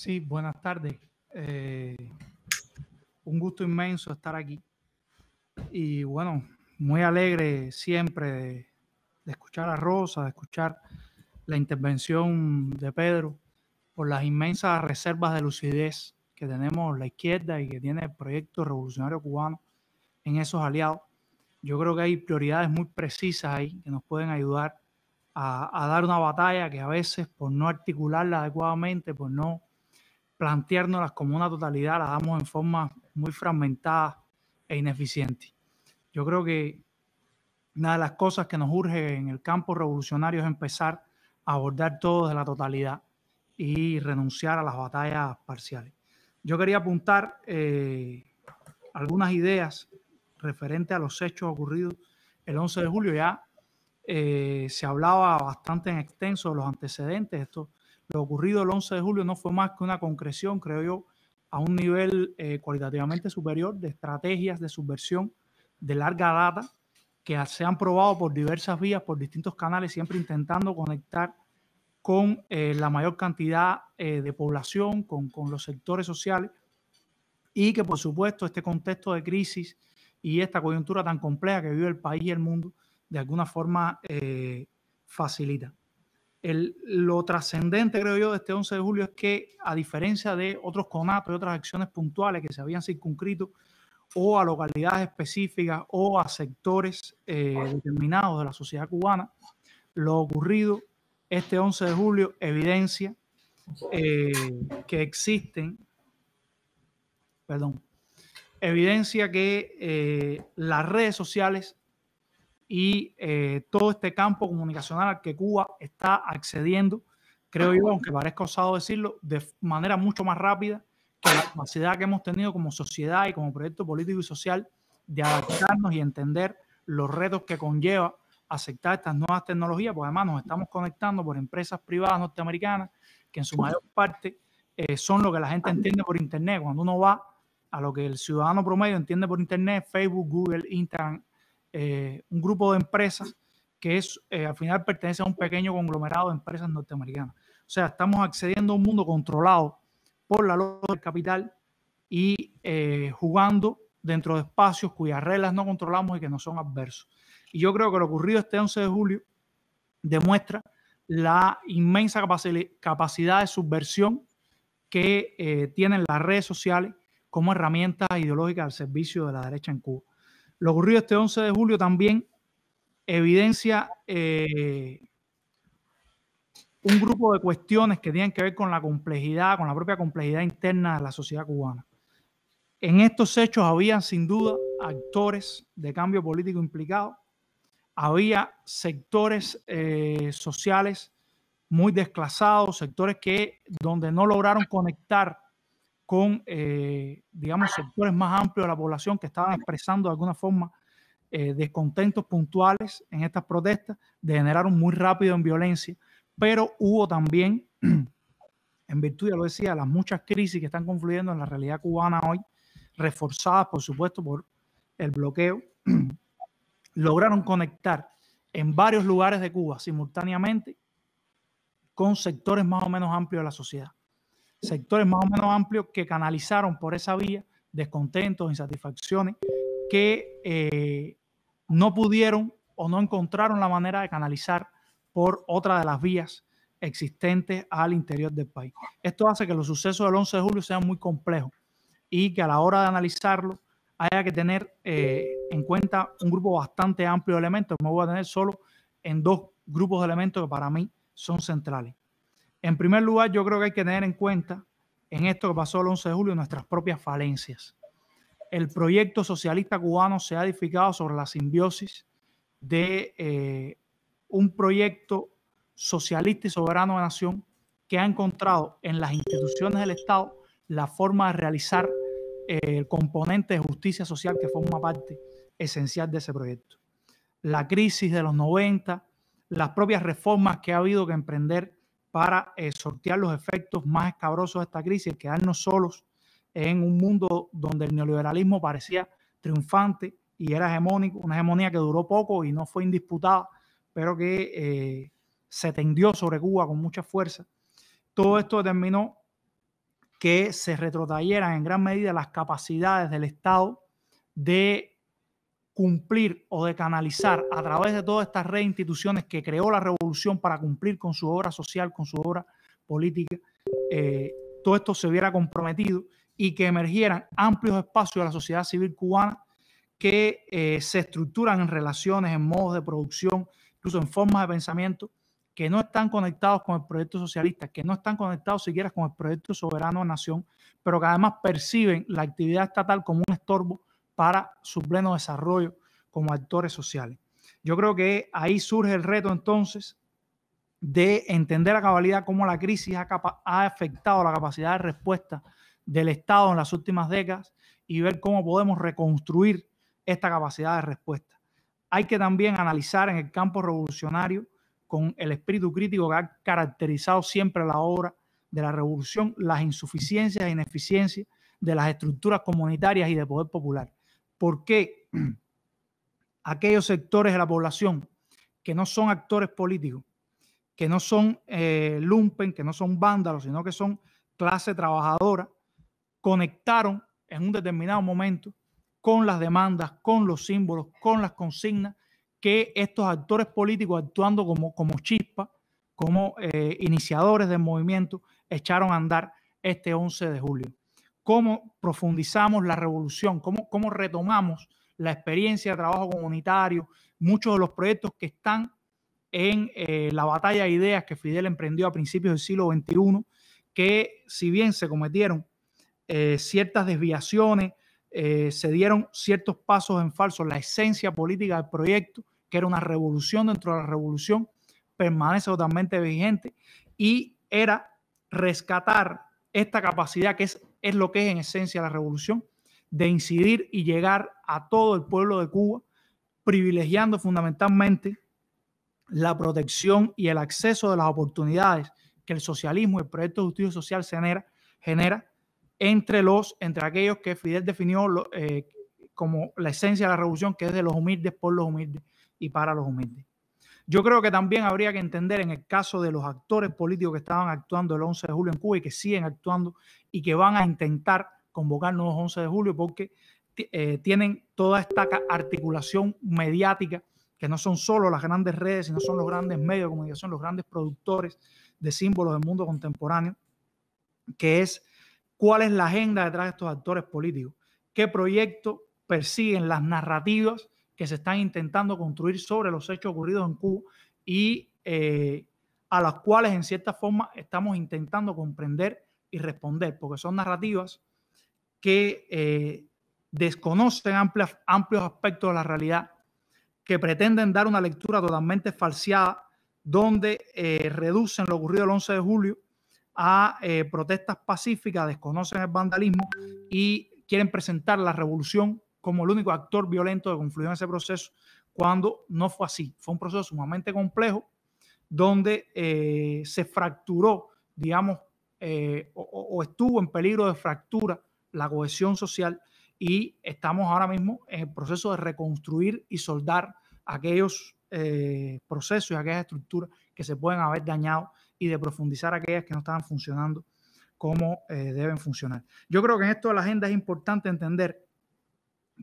Sí, buenas tardes. Eh, un gusto inmenso estar aquí. Y bueno, muy alegre siempre de, escuchar a Rosa, de escuchar la intervención de Pedro por las inmensas reservas de lucidez que tenemos la izquierda y que tiene el proyecto revolucionario cubano en esos aliados. Yo creo que hay prioridades muy precisas ahí que nos pueden ayudar a, a dar una batalla que a veces por no articularla adecuadamente, por no planteárnoslas como una totalidad, las damos en forma muy fragmentada e ineficiente. Yo creo que una de las cosas que nos urge en el campo revolucionario es empezar a abordar todo de la totalidad y renunciar a las batallas parciales. Yo quería apuntar eh, algunas ideas referente a los hechos ocurridos el 11 de julio. Ya eh, se hablaba bastante en extenso de los antecedentes. Esto lo ocurrido el 11 de julio no fue más que una concreción, creo yo, a un nivel eh, cualitativamente superior de estrategias de subversión de larga data que se han probado por diversas vías, por distintos canales, siempre intentando conectar con eh, la mayor cantidad eh, de población, con, los sectores sociales, y que por supuesto este contexto de crisis y esta coyuntura tan compleja que vive el país y el mundo, de alguna forma facilita lo trascendente, creo yo, de este 11 de julio es que, a diferencia de otros conatos y otras acciones puntuales que se habían circunscrito o a localidades específicas o a sectores eh, determinados de la sociedad cubana, lo ocurrido este 11 de julio evidencia eh, que existen, perdón, evidencia que eh, las redes sociales y eh, todo este campo comunicacional al que Cuba está accediendo, creo yo, aunque parezca osado decirlo, de manera mucho más rápida que la capacidad que hemos tenido como sociedad y como proyecto político y social de adaptarnos y entender los retos que conlleva aceptar estas nuevas tecnologías, porque además nos estamos conectando por empresas privadas norteamericanas que en su mayor parte eh, son lo que la gente entiende por Internet. Cuando uno va a lo que el ciudadano promedio entiende por Internet, Facebook, Google, Instagram, eh, un grupo de empresas que es, eh, al final pertenece a un pequeño conglomerado de empresas norteamericanas. O sea, estamos accediendo a un mundo controlado por la lógica del capital y eh, jugando dentro de espacios cuyas reglas no controlamos y que no son adversos. Y yo creo que lo ocurrido este 11 de julio demuestra la inmensa capacidad de subversión que tienen las redes sociales como herramienta ideológica al servicio de la derecha en Cuba. Lo ocurrido este 11 de julio también evidencia eh, un grupo de cuestiones que tienen que ver con la complejidad, con la propia complejidad interna de la sociedad cubana. En estos hechos había sin duda actores de cambio político implicados, había sectores eh, sociales muy desclasados, sectores que donde no lograron conectar con, eh, digamos, sectores más amplios de la población que estaban expresando de alguna forma eh, descontentos puntuales en estas protestas, degeneraron muy rápido en violencia, pero hubo también, en virtud, ya lo decía, las muchas crisis que están confluyendo en la realidad cubana hoy, reforzadas, por supuesto, por el bloqueo, lograron conectar en varios lugares de Cuba simultáneamente con sectores más o menos amplios de la sociedad sectores más o menos amplios que canalizaron por esa vía descontentos, insatisfacciones, que eh, no pudieron o no encontraron la manera de canalizar por otra de las vías existentes al interior del país. Esto hace que los sucesos del 11 de julio sean muy complejos y que a la hora de analizarlo haya que tener eh, en cuenta un grupo bastante amplio de elementos. Me voy a tener solo en dos grupos de elementos que para mí son centrales. En primer lugar, yo creo que hay que tener en cuenta en esto que pasó el 11 de julio nuestras propias falencias. El proyecto socialista cubano se ha edificado sobre la simbiosis de eh, un proyecto socialista y soberano de nación que ha encontrado en las instituciones del Estado la forma de realizar eh, el componente de justicia social que forma parte esencial de ese proyecto. La crisis de los 90, las propias reformas que ha habido que emprender para eh, sortear los efectos más escabrosos de esta crisis quedarnos solos en un mundo donde el neoliberalismo parecía triunfante y era hegemónico, una hegemonía que duró poco y no fue indisputada, pero que eh, se tendió sobre Cuba con mucha fuerza. Todo esto determinó que se retrotrayeran en gran medida las capacidades del Estado de cumplir o de canalizar a través de todas estas reinstituciones que creó la revolución para cumplir con su obra social, con su obra política, eh, todo esto se viera comprometido y que emergieran amplios espacios de la sociedad civil cubana que eh, se estructuran en relaciones, en modos de producción, incluso en formas de pensamiento que no están conectados con el proyecto socialista, que no están conectados siquiera con el proyecto soberano de nación, pero que además perciben la actividad estatal como un estorbo para su pleno desarrollo como actores sociales. Yo creo que ahí surge el reto entonces de entender a cabalidad cómo la crisis ha, afectado la capacidad de respuesta del Estado en las últimas décadas y ver cómo podemos reconstruir esta capacidad de respuesta. Hay que también analizar en el campo revolucionario con el espíritu crítico que ha caracterizado siempre la obra de la revolución, las insuficiencias e ineficiencias de las estructuras comunitarias y de poder popular porque qué aquellos sectores de la población que no son actores políticos, que no son eh, lumpen, que no son vándalos, sino que son clase trabajadora, conectaron en un determinado momento con las demandas, con los símbolos, con las consignas que estos actores políticos actuando como, como chispa, como eh, iniciadores del movimiento, echaron a andar este 11 de julio cómo profundizamos la revolución, cómo, cómo retomamos la experiencia de trabajo comunitario, muchos de los proyectos que están en eh, la batalla de ideas que Fidel emprendió a principios del siglo XXI, que si bien se cometieron eh, ciertas desviaciones, eh, se dieron ciertos pasos en falso, la esencia política del proyecto, que era una revolución dentro de la revolución, permanece totalmente vigente y era rescatar esta capacidad que es es lo que es en esencia la revolución, de incidir y llegar a todo el pueblo de Cuba, privilegiando fundamentalmente la protección y el acceso de las oportunidades que el socialismo y el proyecto de justicia social genera, genera entre los, entre aquellos que Fidel definió eh, como la esencia de la revolución, que es de los humildes por los humildes y para los humildes. Yo creo que también habría que entender en el caso de los actores políticos que estaban actuando el 11 de julio en Cuba y que siguen actuando y que van a intentar convocar nuevos 11 de julio porque eh, tienen toda esta articulación mediática que no son solo las grandes redes, sino son los grandes medios de comunicación, los grandes productores de símbolos del mundo contemporáneo, que es cuál es la agenda detrás de estos actores políticos, qué proyecto persiguen las narrativas que se están intentando construir sobre los hechos ocurridos en Cuba y eh, a las cuales en cierta forma estamos intentando comprender y responder, porque son narrativas que eh, desconocen amplios, amplios aspectos de la realidad, que pretenden dar una lectura totalmente falseada, donde eh, reducen lo ocurrido el 11 de julio a protestas pacíficas, desconocen el vandalismo y quieren presentar la revolución como el único actor violento que confluyó en ese proceso, cuando no fue así. Fue un proceso sumamente complejo donde eh, se fracturó, digamos, eh, o, estuvo en peligro de fractura la cohesión social y estamos ahora mismo en el proceso de reconstruir y soldar aquellos eh, procesos y aquellas estructuras que se pueden haber dañado y de profundizar aquellas que no estaban funcionando como deben funcionar. Yo creo que en esto de la agenda es importante entender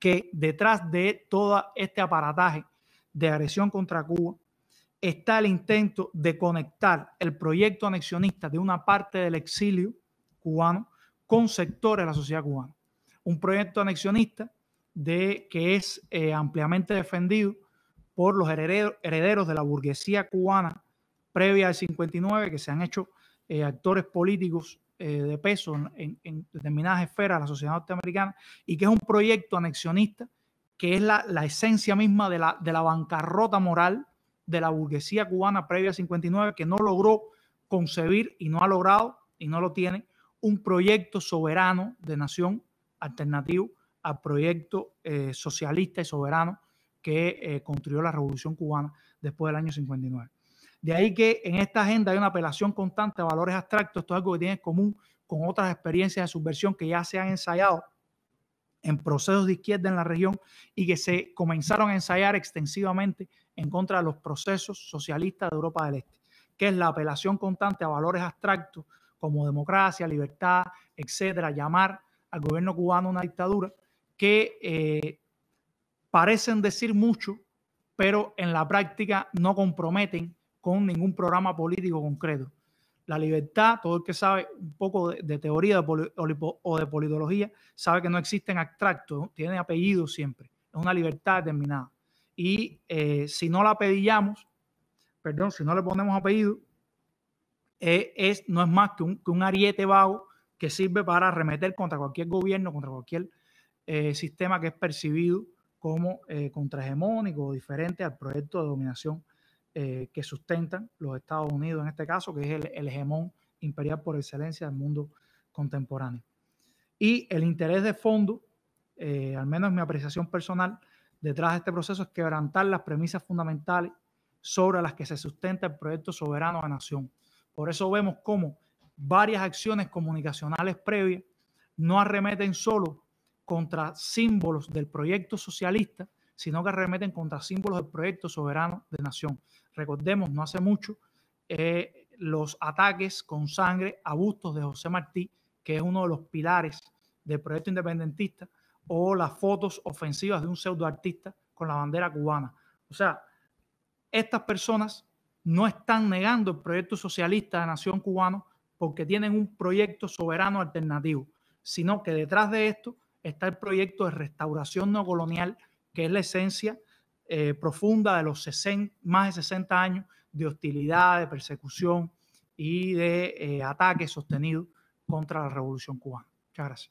que detrás de todo este aparataje de agresión contra Cuba está el intento de conectar el proyecto anexionista de una parte del exilio cubano con sectores de la sociedad cubana. Un proyecto anexionista de, que es eh, ampliamente defendido por los herederos, de la burguesía cubana previa al 59, que se han hecho eh, actores políticos eh, de peso en, determinadas esferas de la sociedad norteamericana y que es un proyecto anexionista que es la, esencia misma de la, de la bancarrota moral de la burguesía cubana previa a 59 que no logró concebir y no ha logrado y no lo tiene un proyecto soberano de nación alternativo al proyecto eh, socialista y soberano que eh, construyó la revolución cubana después del año 59. De ahí que en esta agenda hay una apelación constante a valores abstractos. Esto es algo que tiene en común con otras experiencias de subversión que ya se han ensayado en procesos de izquierda en la región y que se comenzaron a ensayar extensivamente en contra de los procesos socialistas de Europa del Este, que es la apelación constante a valores abstractos como democracia, libertad, etcétera, llamar al gobierno cubano una dictadura, que eh, parecen decir mucho, pero en la práctica no comprometen con ningún programa político concreto. La libertad, todo el que sabe un poco de, teoría o de politología, sabe que no existen abstractos, ¿no? tiene apellido siempre. Es una libertad determinada. Y eh, si no la pedillamos, perdón, si no le ponemos apellido, eh, es, no es más que un, ariete vago que sirve para arremeter contra cualquier gobierno, contra cualquier eh, sistema que es percibido como contrahegemónico o diferente al proyecto de dominación eh, que sustentan los Estados Unidos en este caso, que es el, hegemón imperial por excelencia del mundo contemporáneo. Y el interés de fondo, eh, al menos en mi apreciación personal, detrás de este proceso es quebrantar las premisas fundamentales sobre las que se sustenta el proyecto soberano la nación. Por eso vemos cómo varias acciones comunicacionales previas no arremeten solo contra símbolos del proyecto socialista, sino que arremeten contra símbolos del proyecto soberano de nación. Recordemos, no hace mucho, eh, los ataques con sangre a bustos de José Martí, que es uno de los pilares del proyecto independentista, o las fotos ofensivas de un pseudoartista con la bandera cubana. O sea, estas personas no están negando el proyecto socialista de nación cubano porque tienen un proyecto soberano alternativo, sino que detrás de esto está el proyecto de restauración no colonial que es la esencia eh, profunda de los más de 60 años de hostilidad, de persecución y de eh, ataques sostenidos contra la revolución cubana. Muchas gracias.